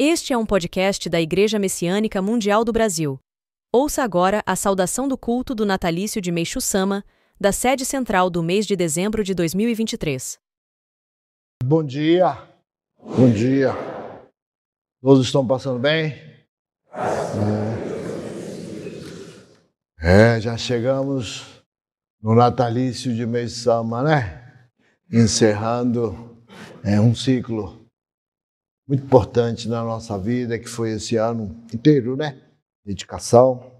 Este é um podcast da Igreja Messiânica Mundial do Brasil. Ouça agora a saudação do culto do natalício de Meixo Sama, da sede central do mês de dezembro de 2023. Bom dia. Bom dia. Todos estão passando bem? É, é já chegamos no natalício de Meixo Sama, né? Encerrando é, um ciclo muito importante na nossa vida, que foi esse ano inteiro, né? Dedicação.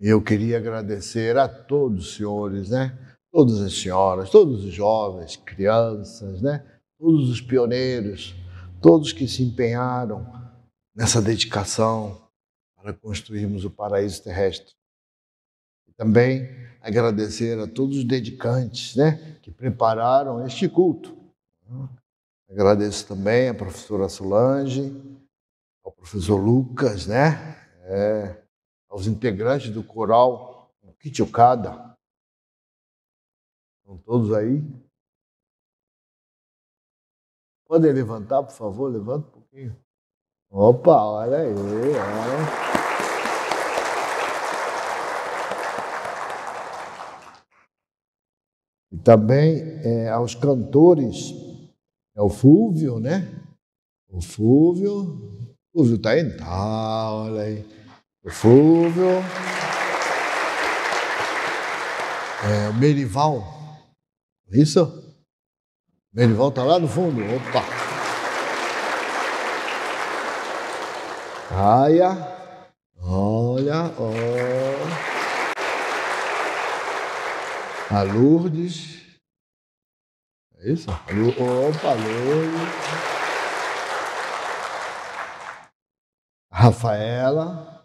Eu queria agradecer a todos os senhores, né? Todas as senhoras, todos os jovens, crianças, né? Todos os pioneiros, todos que se empenharam nessa dedicação para construirmos o paraíso terrestre. E também agradecer a todos os dedicantes, né? Que prepararam este culto. Agradeço também à professora Solange, ao professor Lucas, né? É, aos integrantes do coral Kitiucada. Estão todos aí? Podem levantar, por favor? Levanta um pouquinho. Opa, olha aí. Olha. E também é, aos cantores é o Fúvio, né? O Fúvio. O Fúvio tá aí? Tá, olha aí. O Fúvio. É, o Merival. É isso? O Merival tá lá no fundo. Opa! Aia. Olha, olha. A Lourdes. É isso? Opa, Leila. Rafaela.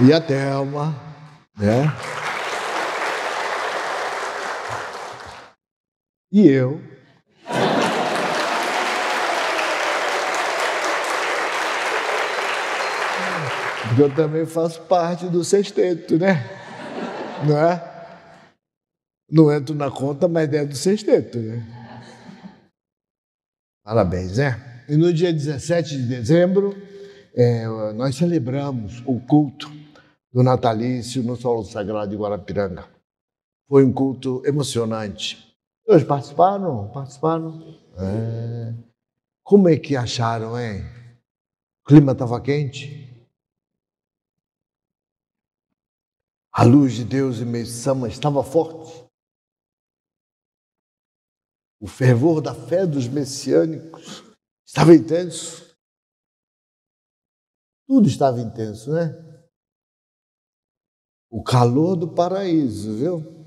E a Thelma, né? E eu. Porque eu também faço parte do sexteto, né? Não é? Não entro na conta, mas dentro é do sexteto, né? Parabéns, né? E no dia 17 de dezembro, é, nós celebramos o culto do natalício no solo sagrado de Guarapiranga. Foi um culto emocionante. Eles participaram? Participaram? É. Como é que acharam, hein? O clima estava quente? A luz de Deus em meio estava forte. O fervor da fé dos messiânicos estava intenso. Tudo estava intenso, né? O calor do paraíso, viu?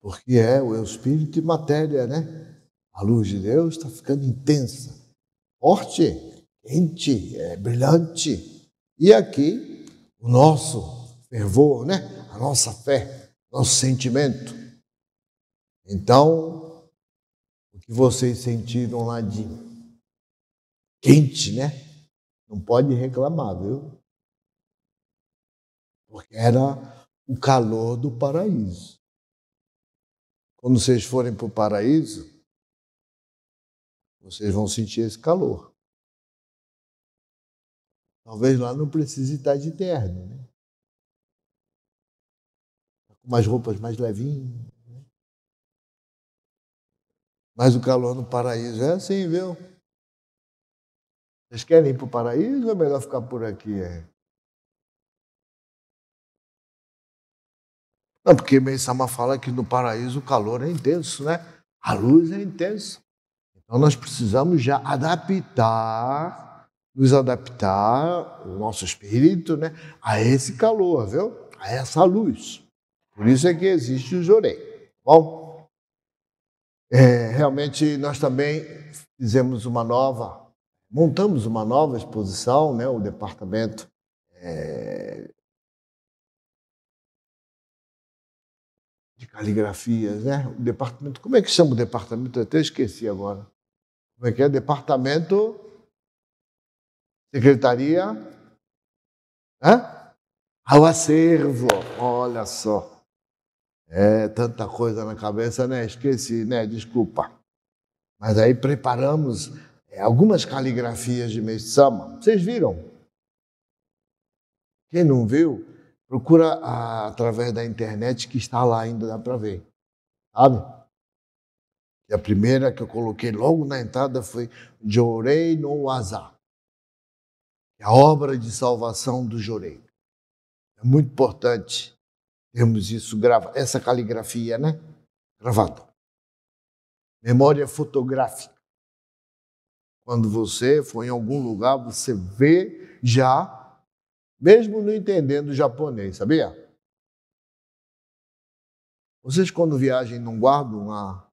Porque é o espírito e matéria, né? A luz de Deus está ficando intensa, forte, quente, é brilhante. E aqui, o nosso fervor, né? A nossa fé nosso sentimento. Então, o que vocês sentiram lá de quente, né? Não pode reclamar, viu? Porque era o calor do paraíso. Quando vocês forem para o paraíso, vocês vão sentir esse calor. Talvez lá não precise estar de terno, né? umas roupas mais levinhas. Né? Mas o calor no paraíso é assim, viu? Vocês querem ir para o paraíso ou é melhor ficar por aqui? É? Não, porque Meisama fala que no paraíso o calor é intenso, né? A luz é intensa. Então nós precisamos já adaptar, nos adaptar, o nosso espírito, né? A esse calor, viu? A essa luz. Por isso é que existe o Jorei. Tá bom, é, realmente nós também fizemos uma nova, montamos uma nova exposição, né? O departamento é, de caligrafias, né? O departamento, como é que chama o departamento? Eu até esqueci agora. Como é que é? Departamento, secretaria, Ao acervo, olha só. É, tanta coisa na cabeça, né? Esqueci, né? Desculpa. Mas aí preparamos é, algumas caligrafias de Sama. Vocês viram? Quem não viu, procura a, através da internet que está lá ainda, dá para ver. Sabe? E a primeira que eu coloquei logo na entrada foi Jorei no Azar, é a obra de salvação do Jorei. É muito importante temos isso gravado, essa caligrafia, né? Gravado. Memória fotográfica. Quando você foi em algum lugar, você vê já, mesmo não entendendo japonês, sabia? Vocês, quando viajam, não guardam a,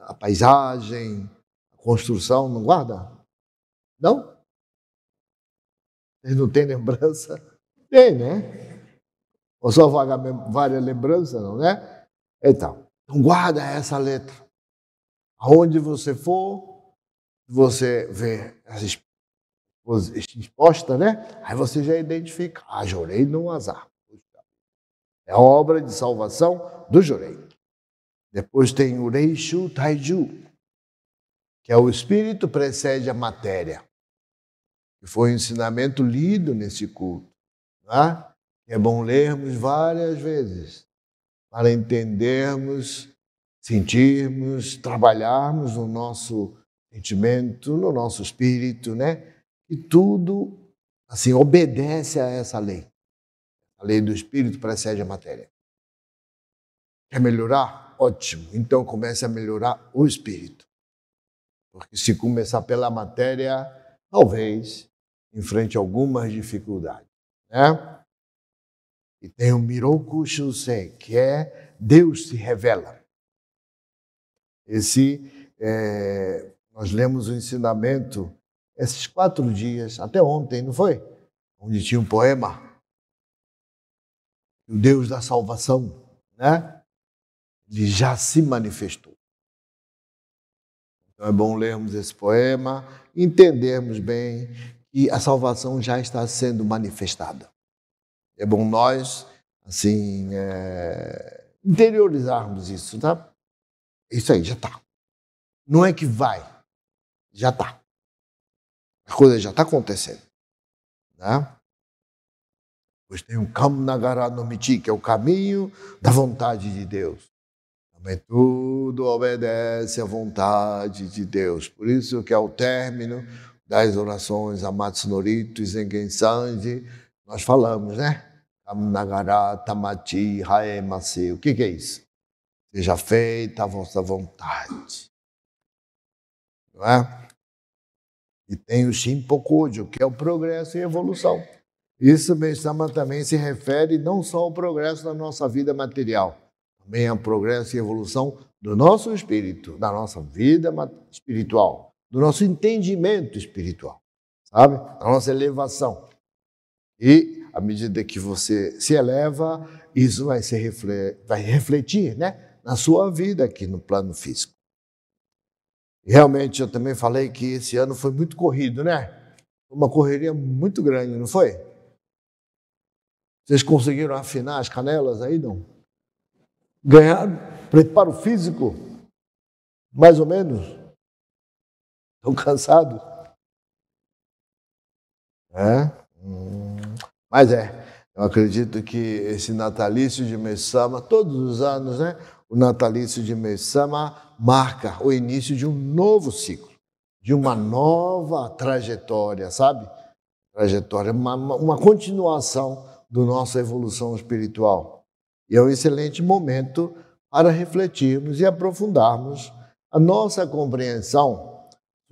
a paisagem, a construção, não guardam? Não? Vocês não têm lembrança? Tem, né? ou só várias lembranças, não é? Então, então, guarda essa letra. Aonde você for, você vê essa resposta né? Aí você já identifica. Ah, jurei no azar. É a obra de salvação do jurei. Depois tem o Reishu Taiju, que é o espírito precede a matéria. Que foi o um ensinamento lido nesse culto. Não é? É bom lermos várias vezes para entendermos, sentirmos, trabalharmos no nosso sentimento, no nosso espírito, né? E tudo assim obedece a essa lei. A lei do espírito precede a matéria. Quer melhorar? Ótimo. Então comece a melhorar o espírito. Porque se começar pela matéria, talvez enfrente algumas dificuldades, né? E tem o Miroku Shunsei, que é Deus se revela. Esse, é, nós lemos o ensinamento esses quatro dias, até ontem, não foi? Onde tinha um poema. O Deus da salvação, né? Ele já se manifestou. Então é bom lermos esse poema, entendermos bem que a salvação já está sendo manifestada. É bom nós, assim, é, interiorizarmos isso, tá? Isso aí já tá. Não é que vai, já tá. A coisa já tá acontecendo, né? Pois tem o um no Miti, que é o caminho da vontade de Deus. Também tudo obedece à vontade de Deus. Por isso que ao término das orações a Matsunorito e Zengen Sanji, nós falamos, né? Amnagará Tamati Haemase. O que, é isso? Seja feita a vossa vontade. Não é? E tem o Shinpokúdio, que é o progresso e evolução. Isso Mesama também se refere não só ao progresso da nossa vida material, também ao progresso e evolução do nosso espírito, da nossa vida espiritual, do nosso entendimento espiritual, sabe? Da nossa elevação. E à medida que você se eleva, isso vai, se refletir, vai refletir né, na sua vida aqui no plano físico. Realmente, eu também falei que esse ano foi muito corrido, né? Uma correria muito grande, não foi? Vocês conseguiram afinar as canelas aí, não? Ganharam preparo físico? Mais ou menos? Estão cansados? É? Hum. Mas é, eu acredito que esse natalício de Messama, todos os anos, né? O natalício de Messama marca o início de um novo ciclo, de uma nova trajetória, sabe? Trajetória, uma, uma continuação da nossa evolução espiritual. E é um excelente momento para refletirmos e aprofundarmos a nossa compreensão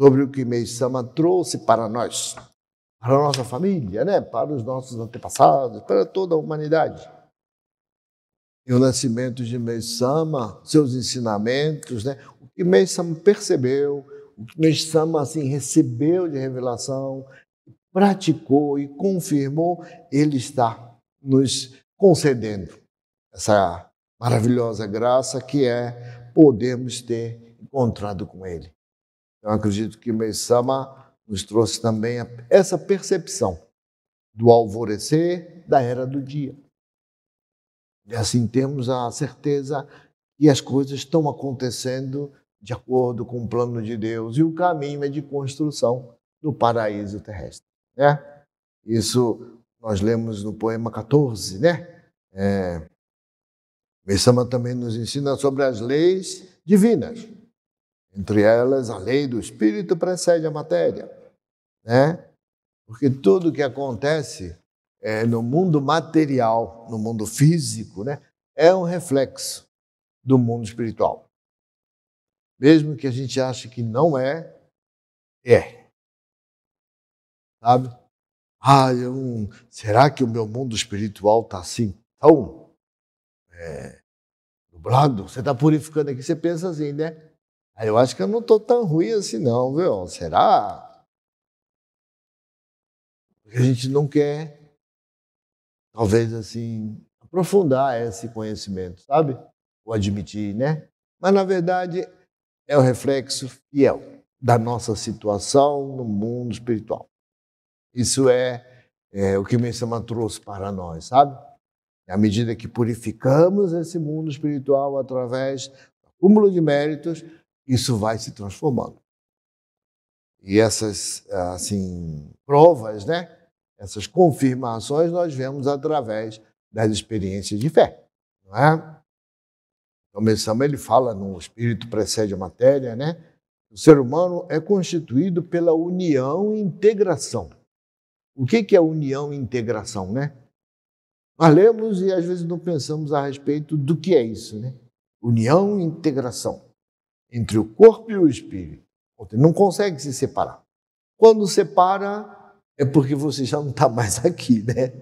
sobre o que Meisama trouxe para nós para a nossa família, né? para os nossos antepassados, para toda a humanidade. E o nascimento de Meisama, seus ensinamentos, né? o que Meisama percebeu, o que Meisama assim, recebeu de revelação, praticou e confirmou, ele está nos concedendo essa maravilhosa graça que é podermos ter encontrado com ele. Então, eu acredito que Meisama nos trouxe também essa percepção do alvorecer da era do dia. E assim temos a certeza que as coisas estão acontecendo de acordo com o plano de Deus e o caminho é de construção do paraíso terrestre. Né? Isso nós lemos no poema 14, né? É, Messama também nos ensina sobre as leis divinas. Entre elas, a lei do espírito precede a matéria, né? Porque tudo que acontece é, no mundo material, no mundo físico, né, é um reflexo do mundo espiritual. Mesmo que a gente ache que não é, é. Sabe? Ah, eu, será que o meu mundo espiritual está assim tão é, nublado? Você está purificando aqui, você pensa assim, né? eu acho que eu não estou tão ruim assim, não, viu? Será? Porque a gente não quer, talvez assim, aprofundar esse conhecimento, sabe? Ou admitir, né? Mas, na verdade, é o reflexo fiel da nossa situação no mundo espiritual. Isso é, é o que o Mensama trouxe para nós, sabe? à medida que purificamos esse mundo espiritual através do acúmulo de méritos, isso vai se transformando. E essas assim provas, né? Essas confirmações nós vemos através das experiências de fé, não é? Começamos, então, ele fala no espírito precede a matéria, né? O ser humano é constituído pela união e integração. O que é união e integração, né? Nós lemos e às vezes não pensamos a respeito do que é isso, né? União e integração entre o corpo e o espírito. Não consegue se separar. Quando separa, é porque você já não está mais aqui, né?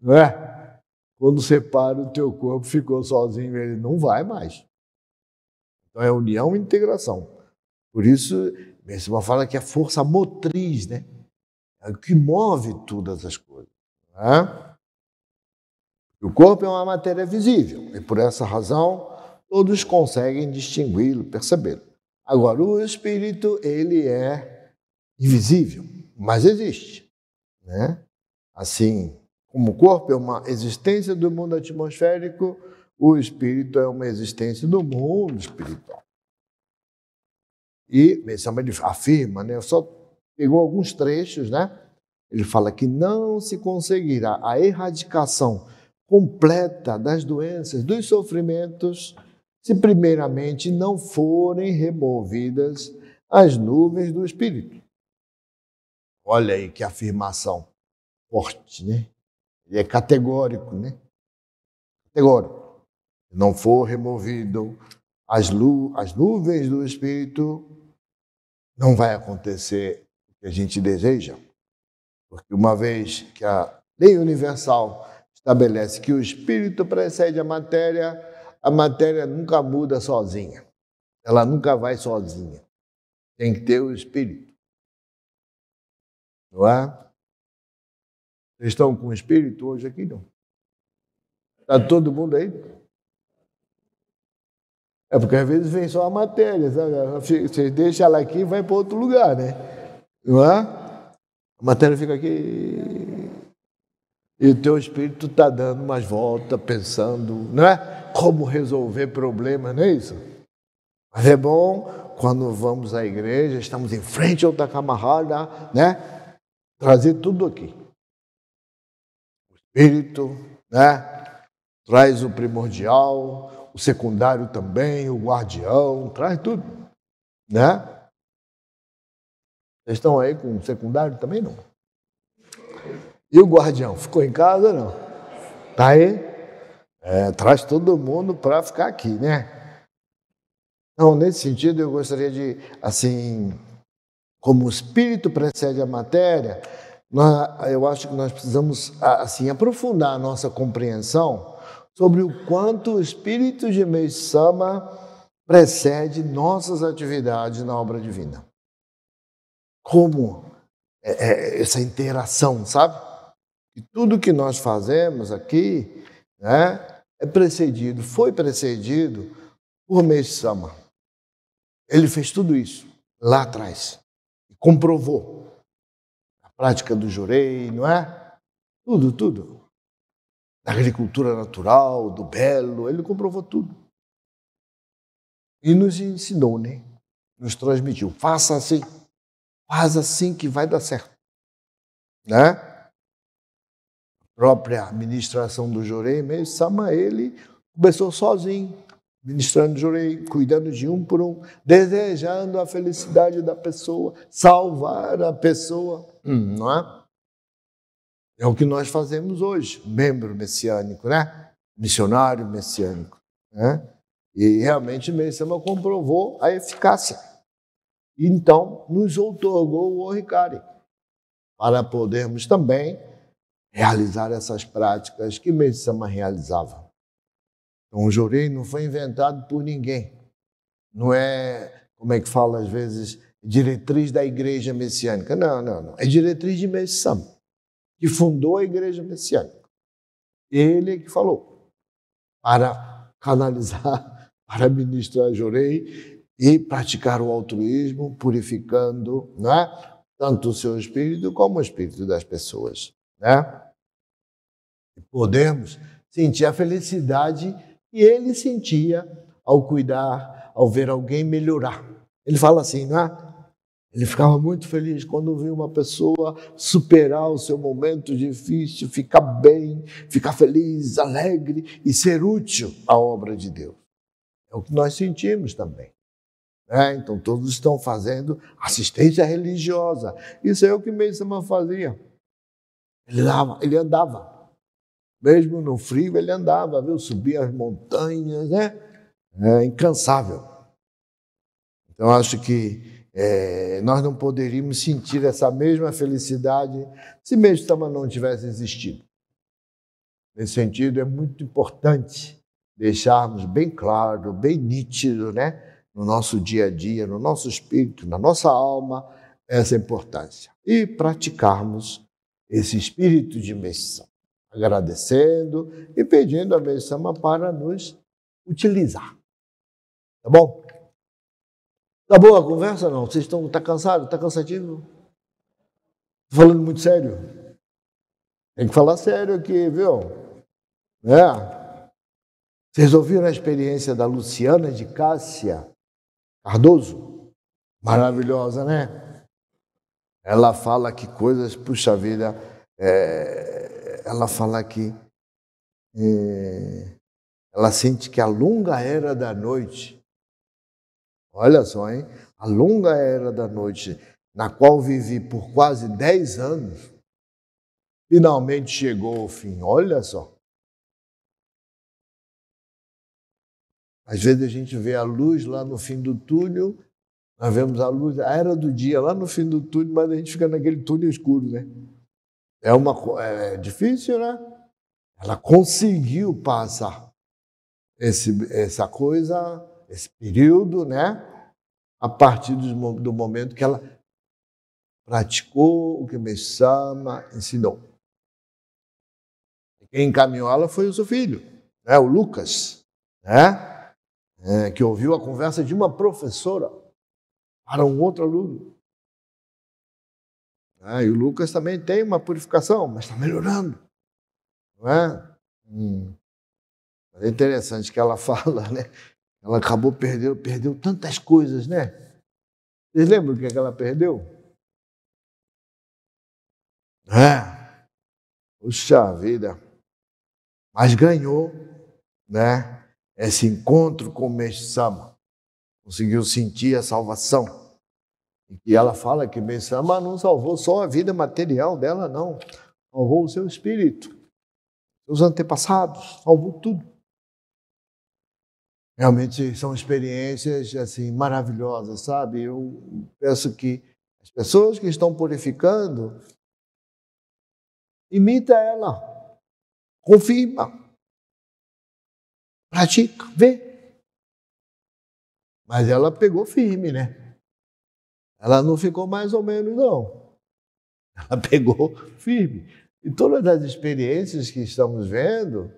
Não é? Quando separa, o teu corpo ficou sozinho, ele não vai mais. Então é união e integração. Por isso, Mesma fala que é a força motriz, né? É o que move todas as coisas. É? O corpo é uma matéria visível, e por essa razão todos conseguem distingui-lo, percebê-lo. Agora, o espírito, ele é invisível, mas existe. Né? Assim como o corpo é uma existência do mundo atmosférico, o espírito é uma existência do mundo espiritual. E Messamedi afirma, né? só pegou alguns trechos, né? Ele fala que não se conseguirá a erradicação completa das doenças, dos sofrimentos, se primeiramente não forem removidas as nuvens do Espírito. Olha aí que afirmação forte, né? Ele é categórico, né? Categórico. Se não for removido as, lu as nuvens do Espírito, não vai acontecer o que a gente deseja. Porque uma vez que a lei universal estabelece que o Espírito precede a matéria, a matéria nunca muda sozinha. Ela nunca vai sozinha. Tem que ter o espírito. Não é? Vocês estão com o espírito hoje aqui, não? Está todo mundo aí? É porque às vezes vem só a matéria, sabe? Você deixa ela aqui e vai para outro lugar, né? Não é? A matéria fica aqui. E o teu espírito está dando umas voltas, pensando, não é? Como resolver problemas, não é isso? Mas é bom quando vamos à igreja, estamos em frente ao Takamahara, né? Trazer tudo aqui. O espírito, né? Traz o primordial, o secundário também, o guardião, traz tudo, né? Vocês estão aí com o secundário também não? E o guardião, ficou em casa ou não? Tá aí? É, traz todo mundo para ficar aqui, né? Então, nesse sentido, eu gostaria de, assim, como o espírito precede a matéria, nós, eu acho que nós precisamos, assim, aprofundar a nossa compreensão sobre o quanto o espírito de Meio Sama precede nossas atividades na obra divina. Como é, é, essa interação, sabe? E tudo que nós fazemos aqui né, é precedido, foi precedido por Mestre Sama. Ele fez tudo isso lá atrás. Comprovou a prática do jurei, não é? Tudo, tudo. Da agricultura natural, do belo, ele comprovou tudo. E nos ensinou, né? Nos transmitiu. Faça assim. Faz assim que vai dar certo. Né? própria administração do Jorei mesmo, Sama, ele começou sozinho, ministrando Jorei, cuidando de um por um, desejando a felicidade da pessoa, salvar a pessoa, hum, não é? É o que nós fazemos hoje, membro messiânico, né? Missionário messiânico, né? E realmente Meisama comprovou a eficácia. Então, nos outorgou o Oricari, para podermos também realizar essas práticas que Meisama realizava. Então, o jorei não foi inventado por ninguém. Não é, como é que fala às vezes, diretriz da igreja messiânica. Não, não, não. É diretriz de Meisama, que fundou a igreja messiânica. Ele é que falou para canalizar, para ministrar jorei e praticar o altruísmo, purificando não é? tanto o seu espírito como o espírito das pessoas né? E podemos sentir a felicidade que ele sentia ao cuidar, ao ver alguém melhorar. Ele fala assim, não é? Ele ficava muito feliz quando via uma pessoa superar o seu momento difícil, ficar bem, ficar feliz, alegre e ser útil à obra de Deus. É o que nós sentimos também. Né? então, todos estão fazendo assistência religiosa. Isso é o que Meisama fazia. Ele andava, ele andava. Mesmo no frio, ele andava, viu? Subia as montanhas, né? É incansável. Então, acho que é, nós não poderíamos sentir essa mesma felicidade se Tama não tivesse existido. Nesse sentido, é muito importante deixarmos bem claro, bem nítido, né? no nosso dia a dia, no nosso espírito, na nossa alma, essa importância. E praticarmos esse espírito de missão, agradecendo e pedindo a Mesama para nos utilizar. Tá bom? Tá boa a conversa? Não? Vocês estão. Tá cansado? Tá cansativo? Tô falando muito sério? Tem que falar sério aqui, viu? Né? Vocês ouviram a experiência da Luciana de Cássia Cardoso? Maravilhosa, né? Ela fala que coisas, puxa vida, é, ela fala que é, ela sente que a longa era da noite, olha só, hein? A longa era da noite, na qual vivi por quase 10 anos, finalmente chegou ao fim. Olha só. Às vezes a gente vê a luz lá no fim do túnel nós vemos a luz, a era do dia, lá no fim do túnel, mas a gente fica naquele túnel escuro, né? É, uma, é, é difícil, né? Ela conseguiu passar esse, essa coisa, esse período, né? A partir do, do momento que ela praticou o que Messama ensinou. Quem encaminhou ela foi o seu filho, né? o Lucas, né? É, que ouviu a conversa de uma professora para um outro aluno. Ah, e o Lucas também tem uma purificação, mas está melhorando. Não é? Hum. É interessante que ela fala, né? Ela acabou perdendo, perdeu tantas coisas, né? Vocês lembram o que, é que ela perdeu? É. Puxa vida. Mas ganhou, né? Esse encontro com o mestre Sama conseguiu sentir a salvação. E ela fala que Messama não salvou só a vida material dela, não. Salvou o seu espírito, seus antepassados, salvou tudo. Realmente são experiências assim maravilhosas, sabe? Eu peço que as pessoas que estão purificando imita ela, confirma, pratica, vê. Mas ela pegou firme, né? Ela não ficou mais ou menos, não. Ela pegou firme. E todas as experiências que estamos vendo,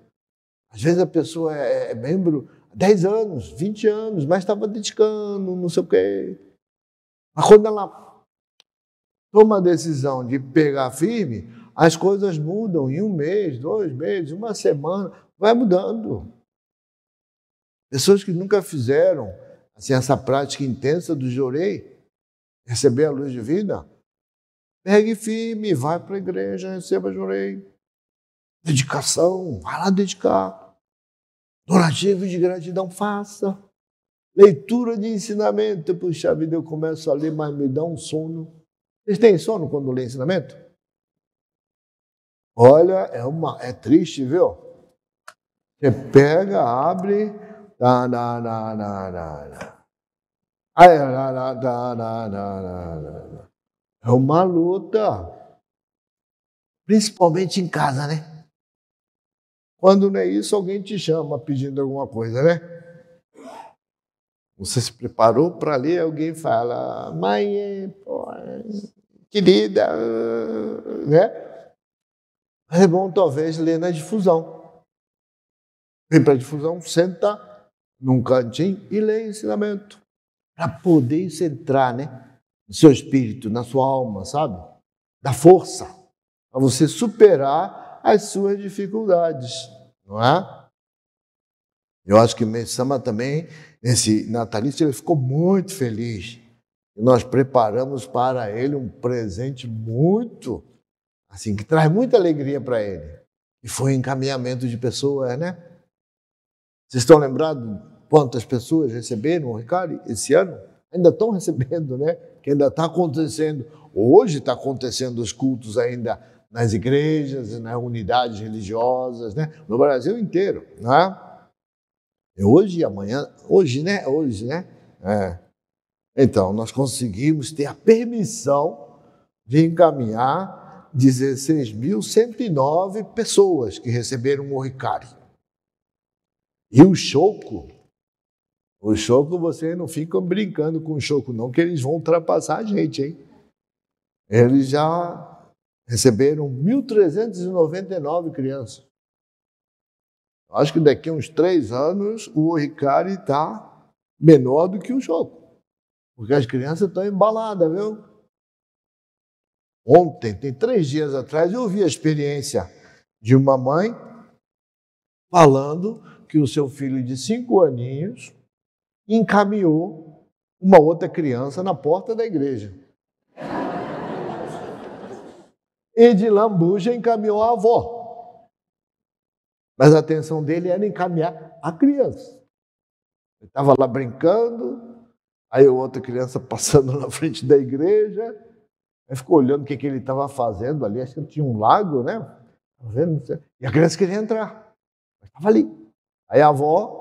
às vezes a pessoa é, é, é membro há 10 anos, 20 anos, mas estava dedicando, não sei o quê. Mas quando ela toma a decisão de pegar firme, as coisas mudam em um mês, dois meses, uma semana, vai mudando. Pessoas que nunca fizeram, assim, essa prática intensa do jorei, receber a luz divina, pegue firme, vai para a igreja, receba jorei. Dedicação, vá lá dedicar. Donativo de gratidão, faça. Leitura de ensinamento, puxa vida, eu começo a ler, mas me dá um sono. Vocês têm sono quando lê ensinamento? Olha, é, uma, é triste, viu? Você pega, abre, na na na na na. Ai, na, na, na, na, na, na. É uma luta. Principalmente em casa, né? Quando não é isso, alguém te chama pedindo alguma coisa, né? Você se preparou para ler, alguém fala, mãe, pô, querida, né? É bom talvez ler na difusão. Vem para a difusão, senta num cantinho e lê ensinamento para poder se entrar, né? No seu espírito, na sua alma, sabe? Da força para você superar as suas dificuldades, não é? Eu acho que Messama também, nesse natalício, ele ficou muito feliz. nós preparamos para ele um presente muito, assim, que traz muita alegria para ele. E foi um encaminhamento de pessoas, né? Vocês estão lembrados quantas pessoas receberam o Ricari esse ano? Ainda estão recebendo, né? Que ainda está acontecendo. Hoje está acontecendo os cultos ainda nas igrejas, nas unidades religiosas, né? No Brasil inteiro, né? É hoje e amanhã, hoje, né? Hoje, né? É. Então, nós conseguimos ter a permissão de encaminhar 16.109 pessoas que receberam o Ricari. E o Choco, o Choco, você não fica brincando com o Choco, não, que eles vão ultrapassar a gente, hein? Eles já receberam 1.399 crianças. Acho que daqui a uns três anos o Ricari está menor do que o Choco. Porque as crianças estão embaladas, viu? Ontem, tem três dias atrás, eu ouvi a experiência de uma mãe falando que o seu filho de cinco aninhos encaminhou uma outra criança na porta da igreja. E de lambuja encaminhou a avó. Mas a atenção dele era encaminhar a criança. Ele estava lá brincando, aí outra criança passando na frente da igreja, aí ficou olhando o que, que ele estava fazendo ali, acho que tinha um lago, né? Tá e a criança queria entrar, mas estava ali. Aí a avó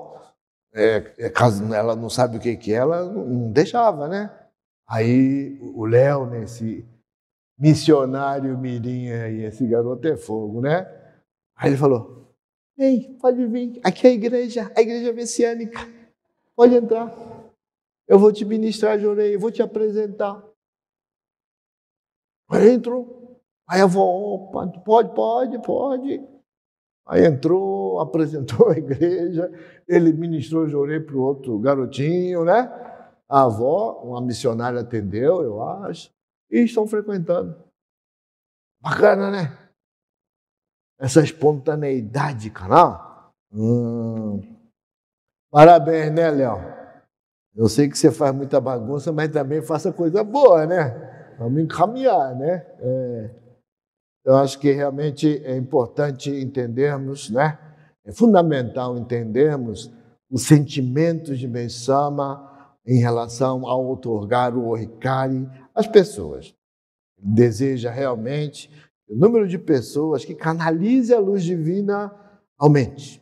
é, é, caso ela não sabe o que que é, ela não deixava, né? Aí o Léo, nesse missionário mirinha e esse garoto é fogo, né? Aí ele falou, vem, pode vir, aqui é a igreja, a igreja messiânica, pode entrar. Eu vou te ministrar, Jorei, eu vou te apresentar. Aí entro? Aí a avó, pode, pode, pode. Aí entrou, apresentou a igreja, ele ministrou, orei para o outro garotinho, né? A avó, uma missionária atendeu, eu acho, e estão frequentando. Bacana, né? Essa espontaneidade, canal. Hum. Parabéns, né, Léo? Eu sei que você faz muita bagunça, mas também faça coisa boa, né? Vamos encaminhar, né? É. Eu acho que realmente é importante entendermos, né? É fundamental entendermos o sentimento de Meisama em relação ao otorgar o Oricari às pessoas. deseja realmente que o número de pessoas que canalize a luz divina aumente.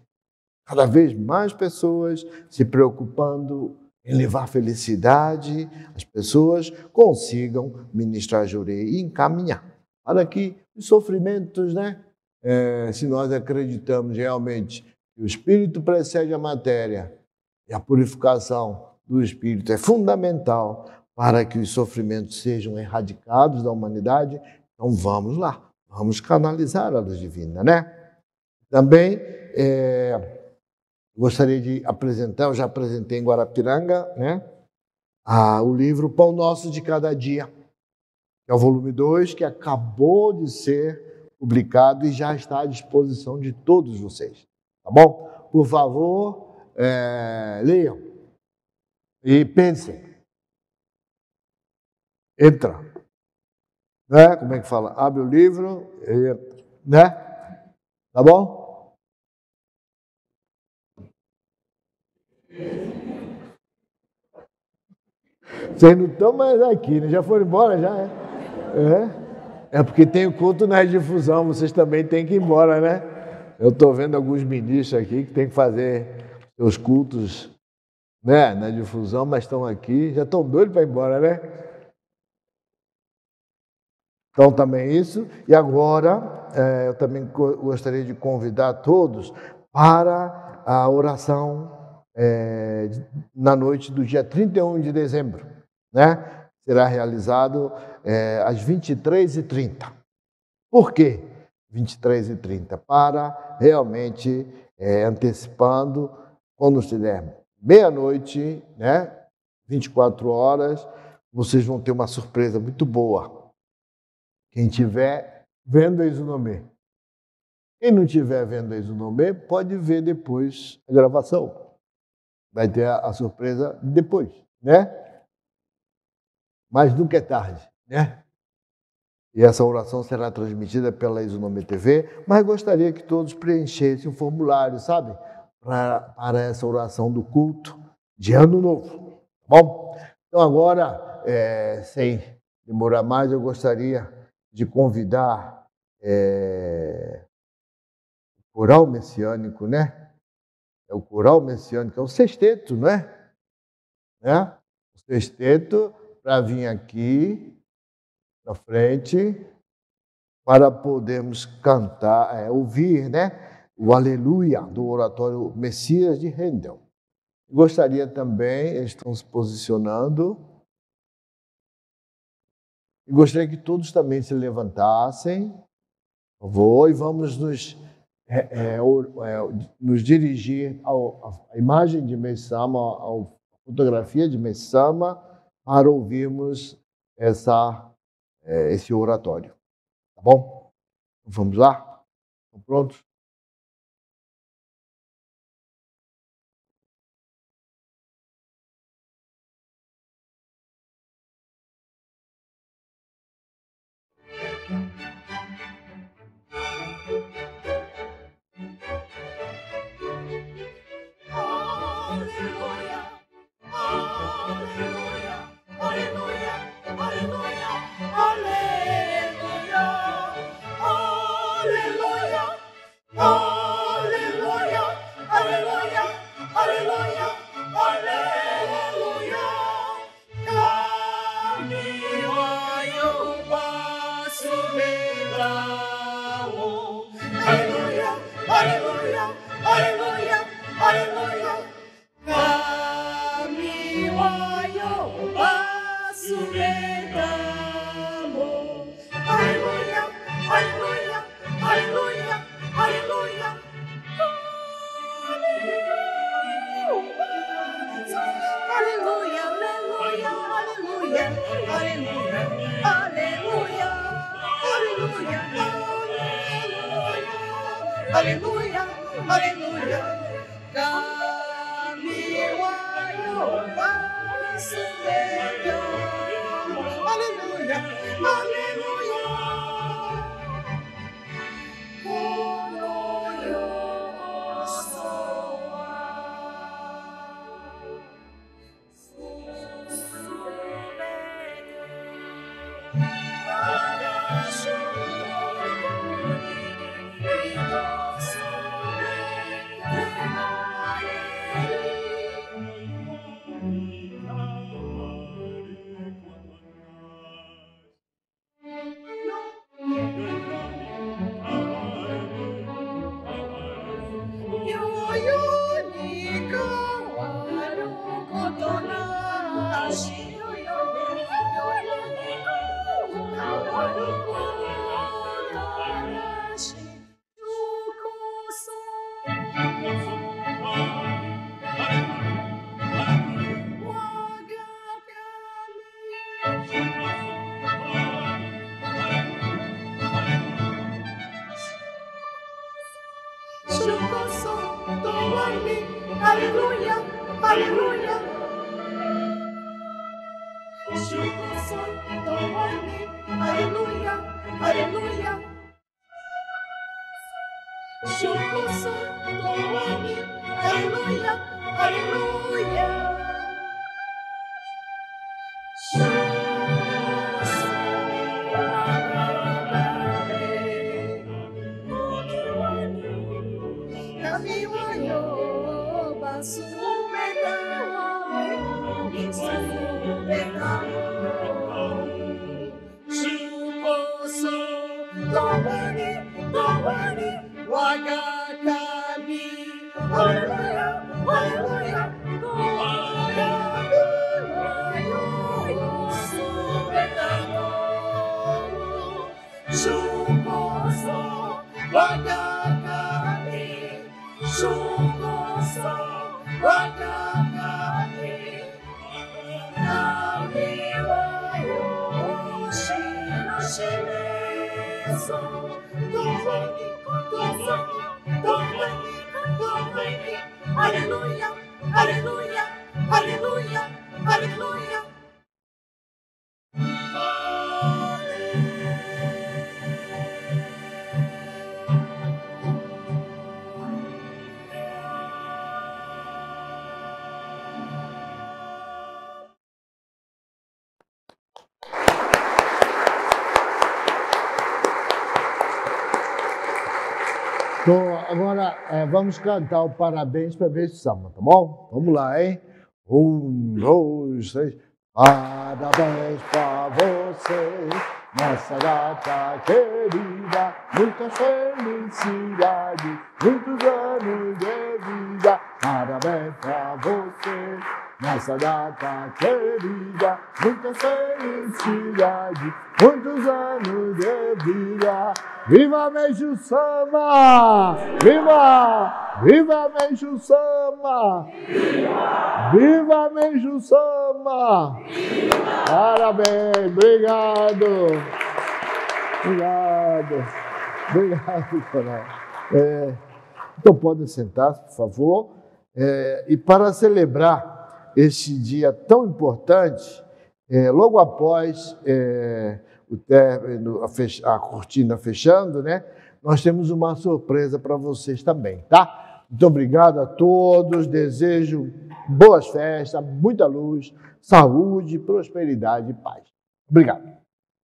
Cada vez mais pessoas se preocupando em levar felicidade às pessoas, consigam ministrar jurei e encaminhar para que e sofrimentos, né? É, se nós acreditamos realmente que o espírito precede a matéria e a purificação do espírito é fundamental para que os sofrimentos sejam erradicados da humanidade, então vamos lá, vamos canalizar a luz divina, né? Também é, gostaria de apresentar, eu já apresentei em Guarapiranga, né? Ah, o livro Pão Nosso de Cada Dia é o volume 2, que acabou de ser publicado e já está à disposição de todos vocês. Tá bom? Por favor, é, leiam e pensem. Entra. Né? Como é que fala? Abre o livro e entra. Né? Tá bom? Vocês não estão mais aqui, né? Já foram embora, já, é? É? é porque tem o culto na difusão, vocês também têm que ir embora, né? Eu estou vendo alguns ministros aqui que têm que fazer seus cultos né, na difusão, mas estão aqui, já estão doidos para ir embora, né? Então, também é isso. E agora, é, eu também gostaria de convidar todos para a oração é, na noite do dia 31 de dezembro, né? Será realizado é, às 23h30. Por quê 23h30? Para realmente, é, antecipando, quando estiver meia-noite, né, 24 horas, vocês vão ter uma surpresa muito boa. Quem tiver vendo a Isunome. Quem não tiver vendo a Isunome, pode ver depois a gravação. Vai ter a, a surpresa depois, né? Mas nunca é tarde né? E essa oração será transmitida pela Isonomia TV, mas gostaria que todos preenchessem um formulário, sabe? Para, para essa oração do culto de Ano Novo, tá bom? Então agora, é, sem demorar mais, eu gostaria de convidar é, o coral messiânico, né? É o coral messiânico, é o sexteto, não é? Né? O sexteto para vir aqui na frente para podermos cantar, é, ouvir, né? O Aleluia do oratório Messias de Rendel. Gostaria também, eles estão se posicionando. gostaria que todos também se levantassem, por favor, e vamos nos, é, é, é nos dirigir ao, à imagem de Messama, à fotografia de Messama, para ouvirmos essa é, esse oratório. Tá bom? Então, vamos lá? Estão prontos? Oh. Alléluia, Alléluia. Je soy ton roi, Alléluia, Alléluia. Je soy Alléluia, Alléluia. agora é, vamos cantar o parabéns para ver esse samba, tá bom? Vamos lá, hein? Um, dois, três. Parabéns para você nessa data querida. Muitas felicidades, muitos anos de vida. Parabéns para você. Essa data querida muita felicidade, muitos anos de vida. Viva Meixo Sama! Viva! Viva Meixo Sama! Viva! Viva Meixo Sama! Viva! Parabéns! Obrigado! Obrigado! Obrigado, Coral. É, então podem sentar, por favor. É, e para celebrar esse dia tão importante, é, logo após é, o término, a, a cortina fechando, né? Nós temos uma surpresa para vocês também, tá? Muito obrigado a todos. Desejo boas festas, muita luz, saúde, prosperidade e paz. Obrigado.